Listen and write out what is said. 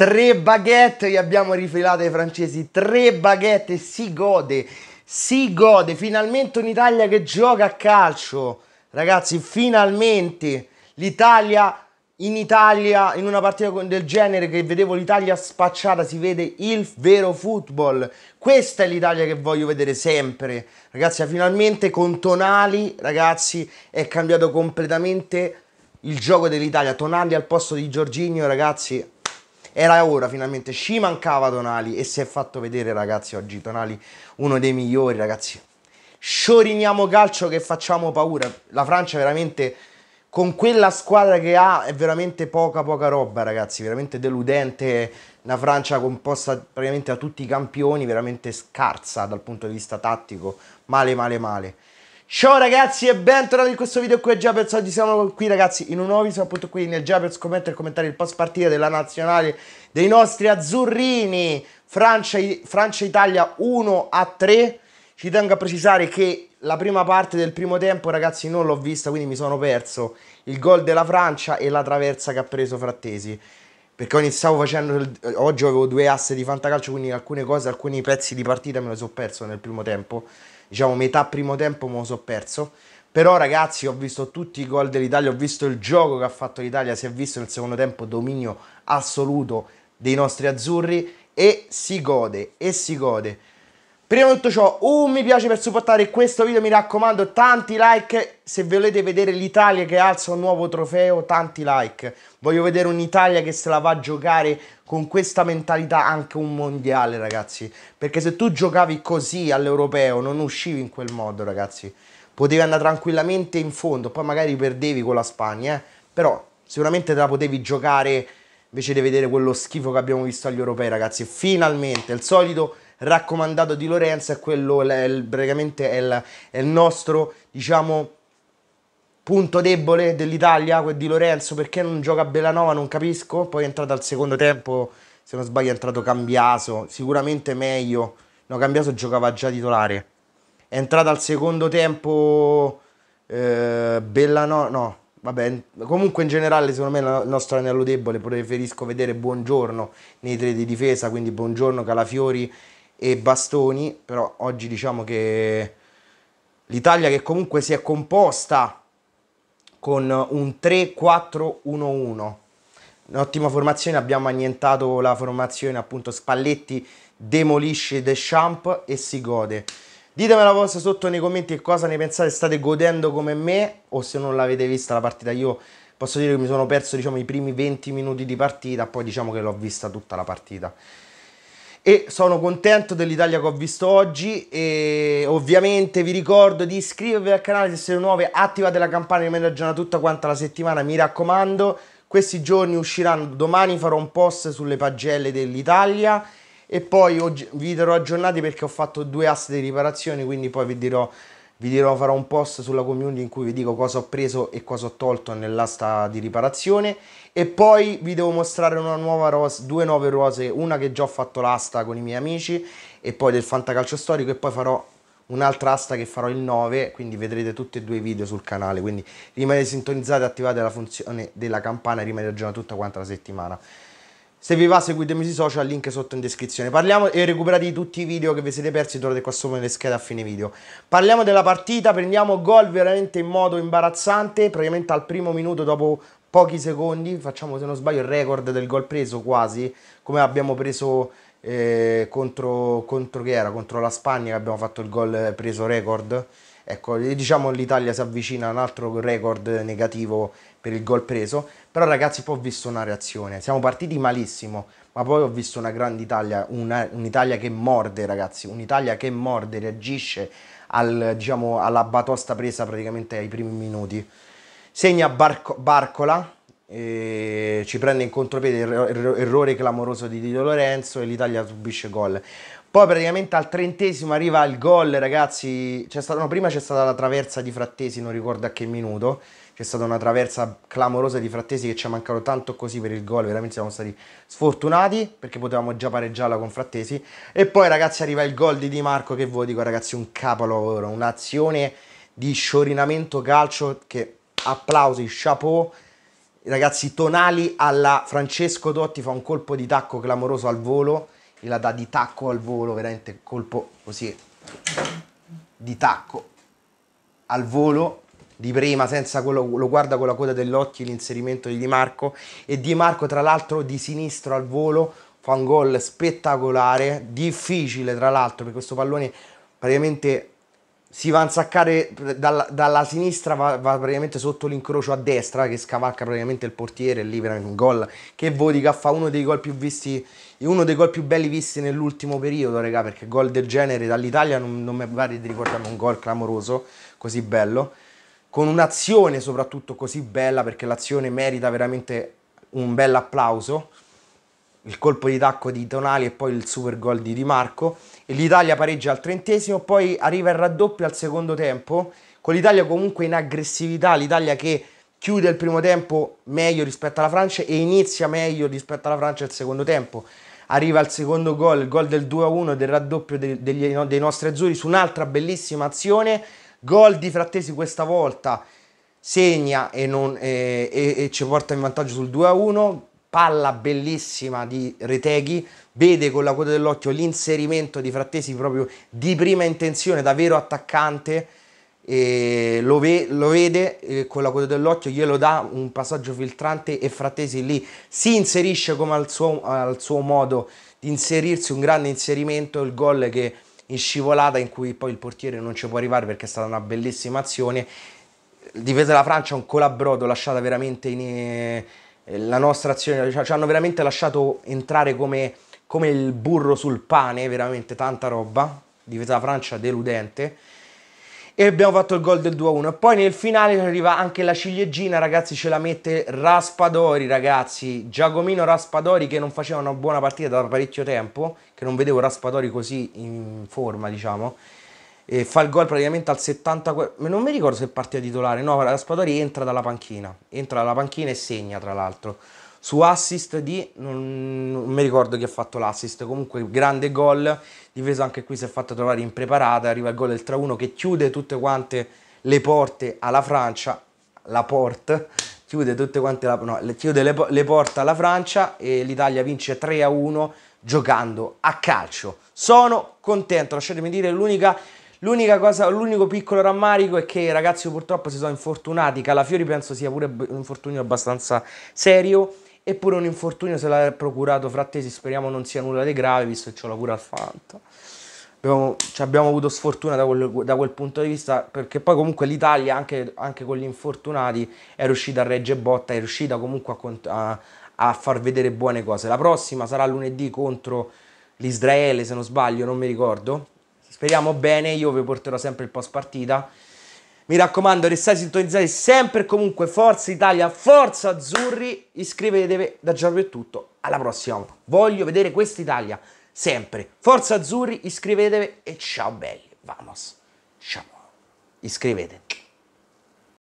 Tre baguette gli abbiamo rifilato ai francesi, tre baguette, si gode, si gode, finalmente un'Italia che gioca a calcio, ragazzi, finalmente l'Italia in Italia, in una partita del genere che vedevo l'Italia spacciata, si vede il vero football. Questa è l'Italia che voglio vedere sempre. Ragazzi, finalmente con Tonali, ragazzi, è cambiato completamente il gioco dell'Italia. Tonali al posto di Giorginio, ragazzi, era ora finalmente, ci mancava Tonali e si è fatto vedere ragazzi oggi, Tonali uno dei migliori ragazzi. Scioriniamo calcio che facciamo paura, la Francia veramente con quella squadra che ha è veramente poca poca roba ragazzi, veramente deludente, una Francia composta praticamente da tutti i campioni, veramente scarsa dal punto di vista tattico, male male male. Ciao ragazzi e bentornati in questo video qui a Japers, oggi siamo qui ragazzi in un nuovo video appunto qui nel Japers commento e commentare il post partita della nazionale dei nostri azzurrini Francia-Italia Francia, 1 3 ci tengo a precisare che la prima parte del primo tempo ragazzi non l'ho vista quindi mi sono perso il gol della Francia e la traversa che ha preso Frattesi perché ho iniziato facendo oggi avevo due asse di fantacalcio quindi alcune cose alcuni pezzi di partita me lo so perso nel primo tempo diciamo metà primo tempo me lo so perso però ragazzi ho visto tutti i gol dell'Italia ho visto il gioco che ha fatto l'Italia si è visto nel secondo tempo dominio assoluto dei nostri azzurri e si gode e si gode Prima di tutto ciò, un mi piace per supportare questo video, mi raccomando, tanti like. Se volete vedere l'Italia che alza un nuovo trofeo, tanti like. Voglio vedere un'Italia che se la va a giocare con questa mentalità anche un mondiale, ragazzi. Perché se tu giocavi così all'europeo, non uscivi in quel modo, ragazzi. Potevi andare tranquillamente in fondo, poi magari perdevi con la Spagna, eh? però sicuramente te la potevi giocare invece di vedere quello schifo che abbiamo visto agli europei, ragazzi. Finalmente, il solito raccomandato di Lorenzo è quello, è il, praticamente è il, è il nostro, diciamo, punto debole dell'Italia, quel di Lorenzo, perché non gioca a Belanova, non capisco, poi è entrato al secondo tempo, se non sbaglio è entrato Cambiaso, sicuramente meglio, no, Cambiaso giocava già titolare, è entrato al secondo tempo eh, Bellanova, no, vabbè, comunque in generale secondo me è il nostro anello debole, preferisco vedere Buongiorno nei tre di difesa, quindi Buongiorno, Calafiori e Bastoni, però oggi diciamo che l'Italia che comunque si è composta con un 3-4-1-1. Un'ottima formazione, abbiamo annientato la formazione appunto Spalletti demolisce Deschamps e si gode. Ditemi la vostra sotto nei commenti cosa ne pensate, state godendo come me o se non l'avete vista la partita io posso dire che mi sono perso diciamo, i primi 20 minuti di partita, poi diciamo che l'ho vista tutta la partita e sono contento dell'Italia che ho visto oggi e ovviamente vi ricordo di iscrivervi al canale se siete nuovi, attivate la campanella di mi ragiona tutta quanta la settimana, mi raccomando, questi giorni usciranno, domani farò un post sulle pagelle dell'Italia e poi vi darò aggiornati perché ho fatto due aste di riparazione, quindi poi vi dirò vi dirò, farò un post sulla community in cui vi dico cosa ho preso e cosa ho tolto nell'asta di riparazione e poi vi devo mostrare una nuova rose, due nuove rose, una che già ho fatto l'asta con i miei amici e poi del Fantacalcio Storico e poi farò un'altra asta che farò il 9, quindi vedrete tutti e due i video sul canale, quindi rimanete sintonizzati, attivate la funzione della campana e rimanete aggiornati tutta quanta la settimana. Se vi va seguitemi sui social, link sotto in descrizione. Parliamo e recuperate tutti i video che vi siete persi, trovate qua sopra nelle schede a fine video. Parliamo della partita, prendiamo gol veramente in modo imbarazzante, praticamente al primo minuto dopo pochi secondi, facciamo se non sbaglio il record del gol preso quasi, come abbiamo preso eh, contro, contro chi era? Contro la Spagna che abbiamo fatto il gol preso record. Ecco, diciamo l'Italia si avvicina a un altro record negativo per il gol preso, però ragazzi poi ho visto una reazione, siamo partiti malissimo, ma poi ho visto una grande Italia, un'Italia un che morde ragazzi, un'Italia che morde, reagisce al, diciamo, alla batosta presa praticamente ai primi minuti. Segna Barco, Barcola, ci prende in contropiede errore clamoroso di Di Lorenzo e l'Italia subisce gol. Poi praticamente al trentesimo arriva il gol, ragazzi. C'è stato, no, prima c'è stata la traversa di Frattesi, non ricordo a che minuto. C'è stata una traversa clamorosa di Frattesi che ci ha mancato tanto così per il gol. Veramente siamo stati sfortunati perché potevamo già pareggiarla con Frattesi. E poi, ragazzi, arriva il gol di Di Marco. Che voi dico, ragazzi, un capolavoro, un'azione di sciorinamento calcio che applausi, chapeau Ragazzi, Tonali alla Francesco Dotti fa un colpo di tacco clamoroso al volo, e la dà di tacco al volo, veramente colpo così di tacco al volo di prima senza quello, lo guarda con la coda dell'occhio l'inserimento di Di Marco e Di Marco tra l'altro di sinistro al volo fa un gol spettacolare difficile tra l'altro perché questo pallone praticamente si va a insaccare dalla, dalla sinistra, va, va, praticamente sotto l'incrocio a destra che scavalca praticamente il portiere e lì veramente un gol che Vodica fa uno dei gol più visti, uno dei gol più belli visti nell'ultimo periodo, raga, perché gol del genere dall'Italia non, non mi pare di ricordarmi un gol clamoroso, così bello, con un'azione soprattutto così bella perché l'azione merita veramente un bel applauso il colpo di tacco di Tonali e poi il super gol di Di Marco. E L'Italia pareggia al trentesimo, poi arriva il raddoppio al secondo tempo, con l'Italia comunque in aggressività, l'Italia che chiude il primo tempo meglio rispetto alla Francia e inizia meglio rispetto alla Francia il secondo tempo. Arriva il secondo gol, il gol del 2-1 del raddoppio dei, dei, dei nostri azzurri su un'altra bellissima azione, gol di Frattesi questa volta segna e, non, eh, e, e ci porta in vantaggio sul 2-1, palla bellissima di Reteghi, vede con la coda dell'occhio l'inserimento di Frattesi proprio di prima intenzione, davvero vero attaccante, lo, ve, lo, vede eh, con la coda dell'occhio, glielo dà un passaggio filtrante e Frattesi lì si inserisce come al suo, al suo modo di inserirsi, un grande inserimento, il gol che in scivolata in cui poi il portiere non ci può arrivare perché è stata una bellissima azione. difesa della Francia un colabrodo lasciata veramente in eh, eh, la nostra azione, cioè, ci hanno veramente lasciato entrare come, come il burro sul pane, veramente tanta roba, diventa la Francia deludente. E abbiamo fatto il gol del 2-1. E poi nel finale arriva anche la ciliegina, ragazzi, ce la mette Raspadori, ragazzi. Giacomino Raspadori che non faceva una buona partita da parecchio tempo, che non vedevo Raspadori così in forma, diciamo e fa il gol praticamente al 74. non mi ricordo se partì titolare no Raspadori entra dalla panchina entra dalla panchina e segna tra l'altro su assist di non, non mi ricordo chi ha fatto l'assist comunque grande gol difesa anche qui si è fatta trovare impreparata arriva il gol del 3-1 che chiude tutte quante le porte alla Francia la porte chiude tutte quante la, no, chiude le, le porte alla Francia e l'Italia vince 3 1 giocando a calcio. Sono contento, lasciatemi dire, l'unica L'unica cosa, l'unico piccolo rammarico è che i ragazzi purtroppo si sono infortunati. Calafiori penso sia pure un infortunio abbastanza serio. Eppure un infortunio se l'ha procurato Frattesi. Speriamo non sia nulla di grave, visto che ce l'ha pure al Fanta. Abbiamo, cioè abbiamo avuto sfortuna da quel, da quel, punto di vista, perché poi comunque l'Italia, anche, anche, con gli infortunati, è riuscita a regge botta, è riuscita comunque a, a, a far vedere buone cose. La prossima sarà lunedì contro l'Israele, se non sbaglio, non mi ricordo Speriamo bene, io vi porterò sempre il post partita. Mi raccomando, restate sintonizzati sempre e comunque. Forza Italia, forza Azzurri. Iscrivetevi da già è tutto. Alla prossima. Voglio vedere questa Italia, sempre. Forza Azzurri, iscrivetevi e ciao belli. Vamos. Ciao. Iscrivetevi.